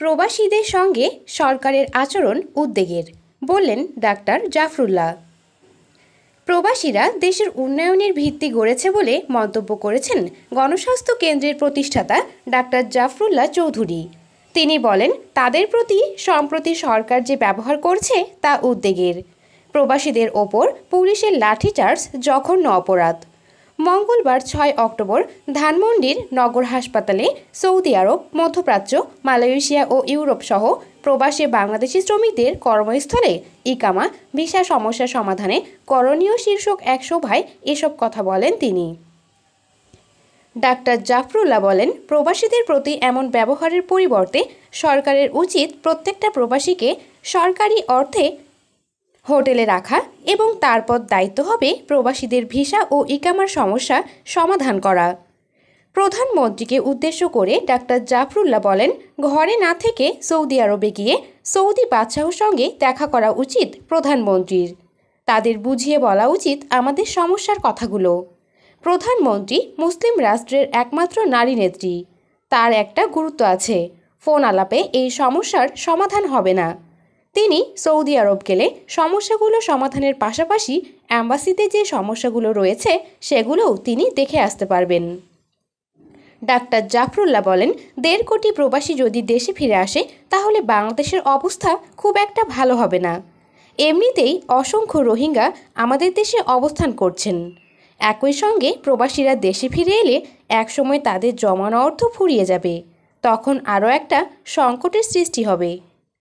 প্রবাসীদের সঙ্গে সরকারের আচরণ উদ্বেগের বললেন ডাক্তার জাফরুল্লাহ প্রবাসীরা দেশের উন্নয়নের ভিত্তি গড়েছে বলে মন্তব্য করেছেন গণস্বাস্থ্য কেন্দ্রের প্রতিষ্ঠাতা ডাক্তার জাফরুল্লাহ চৌধুরী তিনি বলেন তাদের প্রতি সম্প্রতি সরকার যে ব্যবহার করছে তা উদ্বেগের প্রবাসীদের ওপর পুলিশের লাঠিচার্জ জঘন্য অপরাধ মঙ্গলবার ছয় অক্টোবর ধানমন্ডির নগর হাসপাতালে সৌদি আরব মধ্যপ্রাচ্য মালয়েশিয়া ও ইউরোপ সহ প্রবাসী বাংলাদেশি শ্রমিকদের কর্মস্থলে ইকামা ভিসা সমস্যা সমাধানে করণীয় শীর্ষক এক সভায় এসব কথা বলেন তিনি ডাক্তার জাফরুল্লাহ বলেন প্রবাসীদের প্রতি এমন ব্যবহারের পরিবর্তে সরকারের উচিত প্রত্যেকটা প্রবাসীকে সরকারি অর্থে হোটেলে রাখা এবং তারপর দায়িত্ব হবে প্রবাসীদের ভিসা ও ইকামার সমস্যা সমাধান করা প্রধানমন্ত্রীকে উদ্দেশ্য করে ডাক্তার জাফরুল্লাহ বলেন ঘরে না থেকে সৌদি আরবে গিয়ে সৌদি বাদশাহর সঙ্গে দেখা করা উচিত প্রধানমন্ত্রীর তাদের বুঝিয়ে বলা উচিত আমাদের সমস্যার কথাগুলো প্রধানমন্ত্রী মুসলিম রাষ্ট্রের একমাত্র নারী নেত্রী তার একটা গুরুত্ব আছে ফোন আলাপে এই সমস্যার সমাধান হবে না তিনি সৌদি আরব গেলে সমস্যাগুলো সমাধানের পাশাপাশি অ্যাম্বাসিতে যে সমস্যাগুলো রয়েছে সেগুলোও তিনি দেখে আসতে পারবেন ডাক্তার জাফরুল্লাহ বলেন দেড় কোটি প্রবাসী যদি দেশে ফিরে আসে তাহলে বাংলাদেশের অবস্থা খুব একটা ভালো হবে না এমনিতেই অসংখ্য রোহিঙ্গা আমাদের দেশে অবস্থান করছেন একই সঙ্গে প্রবাসীরা দেশে ফিরে এলে একসময় তাদের জমানো অর্থ ফুরিয়ে যাবে তখন আরও একটা সংকটের সৃষ্টি হবে